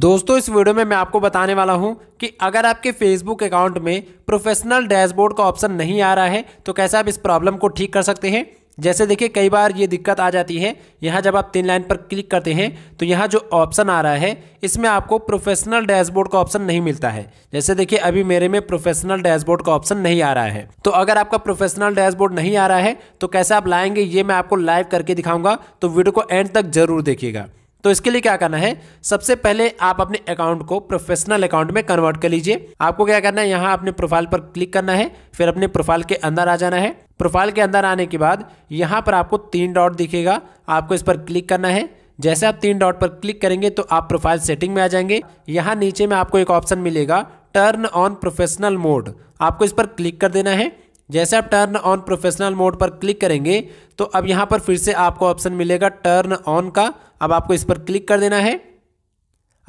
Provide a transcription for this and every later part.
दोस्तों इस वीडियो में मैं आपको बताने वाला हूं कि अगर आपके फेसबुक अकाउंट में प्रोफेशनल डैशबोर्ड का ऑप्शन नहीं आ रहा है तो कैसे आप इस प्रॉब्लम को ठीक कर सकते हैं जैसे देखिए कई बार ये दिक्कत आ जाती है यहाँ जब आप तीन लाइन पर क्लिक करते हैं तो यहाँ जो ऑप्शन आ रहा है इसमें आपको प्रोफेशनल डैशबोर्ड का ऑप्शन नहीं मिलता है जैसे देखिए अभी मेरे में प्रोफेशनल डैशबोर्ड का ऑप्शन नहीं आ रहा है तो अगर आपका प्रोफेशनल डैशबोर्ड नहीं आ रहा है तो कैसे आप लाएंगे ये मैं आपको लाइव करके दिखाऊंगा तो वीडियो को एंड तक जरूर देखिएगा तो इसके लिए क्या करना है सबसे पहले आप अपने अकाउंट को प्रोफेशनल अकाउंट में कन्वर्ट कर लीजिए आपको क्या करना है यहाँ अपने प्रोफाइल पर क्लिक करना है फिर अपने प्रोफाइल के अंदर आ जाना है प्रोफाइल के अंदर आने के बाद यहाँ पर आपको तीन डॉट दिखेगा आपको इस पर क्लिक करना है जैसे आप तीन डॉट पर क्लिक करेंगे तो आप प्रोफाइल सेटिंग में आ जाएंगे यहाँ नीचे में आपको एक ऑप्शन मिलेगा टर्न ऑन प्रोफेशनल मोड आपको इस पर क्लिक कर देना है जैसे आप टर्न ऑन प्रोफेशनल मोड पर क्लिक करेंगे तो अब यहाँ पर फिर से आपको ऑप्शन मिलेगा टर्न ऑन का अब आपको इस पर क्लिक कर देना है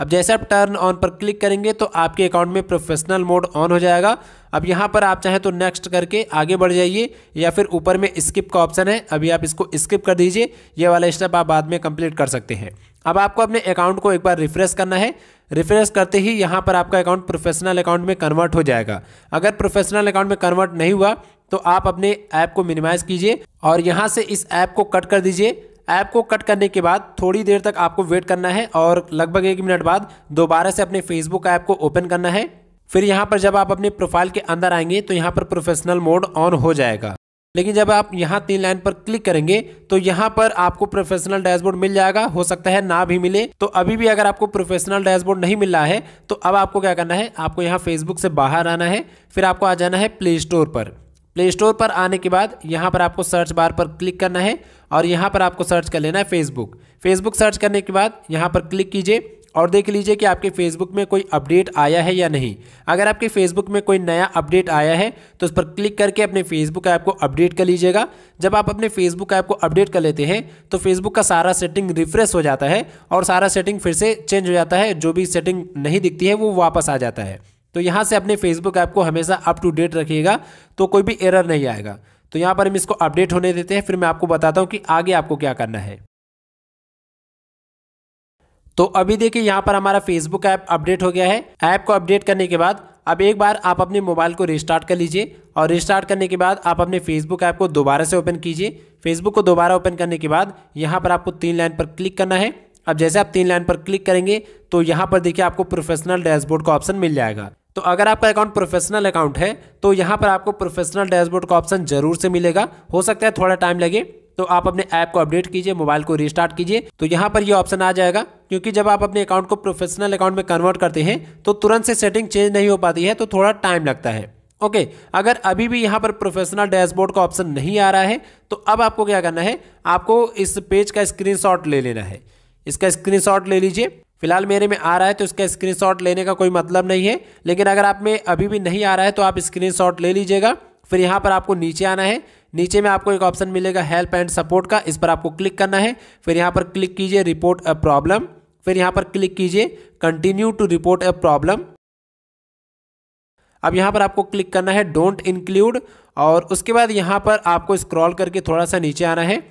अब जैसे आप टर्न ऑन पर क्लिक करेंगे तो आपके अकाउंट में प्रोफेशनल मोड ऑन हो जाएगा अब यहाँ पर आप चाहें तो नेक्स्ट करके आगे बढ़ जाइए या फिर ऊपर में स्किप का ऑप्शन है अभी आप इसको स्किप कर दीजिए ये वाला स्टेप आप बाद में कंप्लीट कर सकते हैं अब आपको अपने अकाउंट को एक बार रिफ्रेश करना है रिफ्रेश करते ही यहाँ पर आपका अकाउंट प्रोफेशनल अकाउंट में कन्वर्ट हो जाएगा अगर प्रोफेशनल अकाउंट में कन्वर्ट नहीं हुआ तो आप अपने ऐप को मिनिमाइज़ कीजिए और यहाँ से इस ऐप को कट कर दीजिए ऐप को कट करने के बाद थोड़ी देर तक आपको वेट करना है और लगभग एक मिनट बाद दोबारा से अपने फेसबुक ऐप को ओपन करना है फिर यहाँ पर जब आप अपने प्रोफाइल के अंदर आएंगे तो यहाँ पर प्रोफेशनल मोड ऑन हो जाएगा लेकिन जब आप यहाँ तीन लाइन पर क्लिक करेंगे तो यहाँ पर आपको प्रोफेशनल डैशबोर्ड मिल जाएगा हो सकता है ना भी मिले तो अभी भी अगर आपको प्रोफेशनल डैशबोर्ड नहीं मिल रहा है तो अब आपको क्या करना है आपको यहाँ फेसबुक से बाहर आना है फिर आपको आ जाना है प्ले स्टोर पर प्ले स्टोर पर आने के बाद यहाँ पर आपको सर्च बार पर क्लिक करना है और यहाँ पर आपको सर्च कर लेना है फेसबुक फेसबुक सर्च करने के बाद यहाँ पर क्लिक कीजिए और देख लीजिए कि आपके फेसबुक में कोई अपडेट आया है या नहीं अगर आपके फेसबुक में कोई नया अपडेट आया है तो उस पर क्लिक करके अपने फेसबुक ऐप को अपडेट कर लीजिएगा जब आप अपने फेसबुक ऐप को अपडेट कर लेते हैं तो फेसबुक का सारा सेटिंग रिफ्रेश हो जाता है और सारा सेटिंग फिर से चेंज हो जाता है जो भी सेटिंग नहीं दिखती है वो वापस आ जाता है तो यहाँ से अपने फेसबुक ऐप को हमेशा अप टू डेट रखिएगा तो कोई भी एरर नहीं आएगा तो यहाँ पर हम इसको अपडेट होने देते हैं फिर मैं आपको बताता हूँ कि आगे आपको क्या करना है तो अभी देखिए यहाँ पर हमारा फेसबुक ऐप अपडेट हो गया है ऐप को अपडेट करने के बाद अब एक बार आप अपने मोबाइल को रिस्टार्ट कर लीजिए और रिस्टार्ट करने के बाद आप अपने फेसबुक ऐप को दोबारा से ओपन कीजिए फेसबुक को दोबारा ओपन करने के बाद यहाँ पर आपको तीन लाइन पर क्लिक करना है अब जैसे आप तीन लाइन पर क्लिक करेंगे तो यहाँ पर देखिए आपको प्रोफेशनल डैशबोर्ड का ऑप्शन मिल जाएगा तो अगर आपका अकाउंट प्रोफेशनल अकाउंट है तो यहाँ पर आपको प्रोफेशनल डैशबोर्ड का ऑप्शन जरूर से मिलेगा हो सकता है थोड़ा टाइम लगे तो आप अपने ऐप को अपडेट कीजिए मोबाइल को रिस्टार्ट कीजिए तो यहाँ पर ये ऑप्शन आ जाएगा क्योंकि जब आप अपने अकाउंट को प्रोफेशनल अकाउंट में कन्वर्ट करते हैं तो तुरंत से सेटिंग चेंज नहीं हो पाती है तो थोड़ा टाइम लगता है ओके अगर अभी भी यहाँ पर प्रोफेशनल डैशबोर्ड का ऑप्शन नहीं आ रहा है तो अब आपको क्या करना है आपको इस पेज का स्क्रीन ले लेना है इसका स्क्रीन ले लीजिए फिलहाल मेरे में आ रहा है तो इसका स्क्रीनशॉट लेने का कोई मतलब नहीं है लेकिन अगर आप में अभी भी नहीं आ रहा है तो आप स्क्रीनशॉट ले लीजिएगा फिर यहाँ पर आपको नीचे आना है नीचे में आपको एक ऑप्शन मिलेगा हेल्प एंड सपोर्ट का इस पर आपको क्लिक करना है फिर यहाँ पर क्लिक कीजिए रिपोर्ट अ प्रॉब्लम फिर यहाँ पर क्लिक कीजिए continue to report a problem अब यहाँ पर आपको क्लिक करना है डोंट इंक्लूड और उसके बाद यहाँ पर आपको स्क्रॉल करके थोड़ा सा नीचे आना है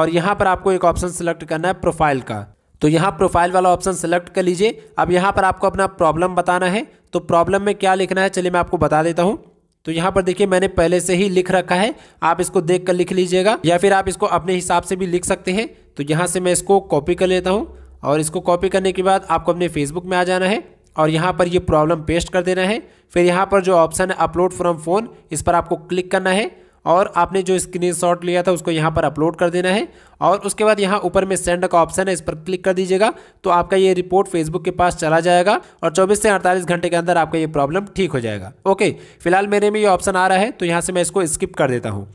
और यहाँ पर आपको एक ऑप्शन सेलेक्ट करना है प्रोफाइल का तो यहाँ प्रोफाइल वाला ऑप्शन सेलेक्ट कर लीजिए अब यहाँ पर आपको अपना प्रॉब्लम बताना है तो प्रॉब्लम में क्या लिखना है चलिए मैं आपको बता देता हूँ तो यहाँ पर देखिए मैंने पहले से ही लिख रखा है आप इसको देख कर लिख लीजिएगा या फिर आप इसको अपने हिसाब से भी लिख सकते हैं तो यहाँ से मैं इसको कॉपी कर लेता हूँ और इसको कॉपी करने के बाद आपको अपने फेसबुक में आ जाना है और यहाँ पर ये प्रॉब्लम पेस्ट कर देना है फिर यहाँ पर जो ऑप्शन है अपलोड फ्रॉम फ़ोन इस पर आपको क्लिक करना है और आपने जो स्क्रीनशॉट लिया था उसको यहाँ पर अपलोड कर देना है और उसके बाद यहाँ ऊपर में सेंड का ऑप्शन है इस पर क्लिक कर दीजिएगा तो आपका ये रिपोर्ट फेसबुक के पास चला जाएगा और 24 से 48 घंटे के अंदर आपका ये प्रॉब्लम ठीक हो जाएगा ओके फिलहाल मेरे में ये ऑप्शन आ रहा है तो यहाँ से मैं इसको स्किप कर देता हूँ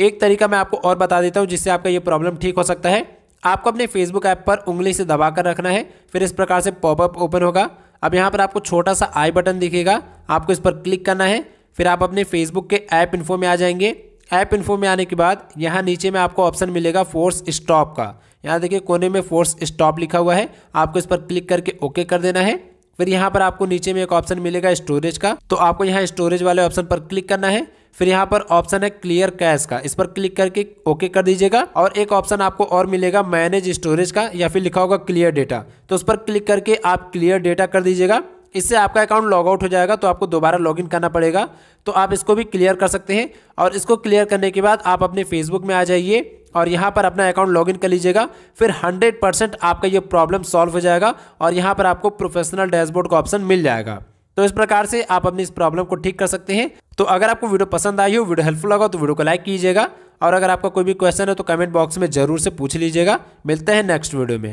एक तरीका मैं आपको और बता देता हूँ जिससे आपका ये प्रॉब्लम ठीक हो सकता है आपको अपने फेसबुक ऐप पर उंगली से दबा कर रखना है फिर इस प्रकार से पॉपअप ओपन होगा अब यहाँ पर आपको छोटा सा आई बटन दिखेगा आपको इस पर क्लिक करना है फिर आप अपने फेसबुक के ऐप इन्फो में आ जाएंगे ऐप इन्फो में आने के बाद यहाँ नीचे में आपको ऑप्शन मिलेगा फोर्स स्टॉप का यहाँ देखिए कोने में फोर्स स्टॉप लिखा हुआ है आपको इस पर क्लिक करके ओके कर देना है फिर यहाँ पर आपको नीचे में एक ऑप्शन मिलेगा स्टोरेज का तो आपको यहाँ स्टोरेज वाले ऑप्शन पर क्लिक करना है फिर यहाँ पर ऑप्शन है क्लियर कैश का इस पर क्लिक करके ओके कर दीजिएगा और एक ऑप्शन आपको और मिलेगा मैनेज स्टोरेज का या फिर लिखा होगा क्लियर डेटा तो उस पर क्लिक करके आप क्लियर डेटा कर दीजिएगा इससे आपका अकाउंट लॉग आउट हो जाएगा तो आपको दोबारा लॉगिन करना पड़ेगा तो आप इसको भी क्लियर कर सकते हैं और इसको क्लियर करने के बाद आप अपने फेसबुक में आ जाइए और यहाँ पर अपना अकाउंट लॉगिन कर लीजिएगा फिर 100 परसेंट आपका ये प्रॉब्लम सॉल्व हो जाएगा और यहाँ पर आपको प्रोफेशनल डैशबोर्ड का ऑप्शन मिल जाएगा तो इस प्रकार से आप अपनी इस प्रॉब्लम को ठीक कर सकते हैं तो अगर आपको वीडियो पसंद आई हो वीडियो हेल्पफुल लगा तो वीडियो को लाइक कीजिएगा और अगर आपका कोई भी क्वेश्चन है तो कमेंट बॉक्स में जरूर से पूछ लीजिएगा मिलते हैं नेक्स्ट वीडियो में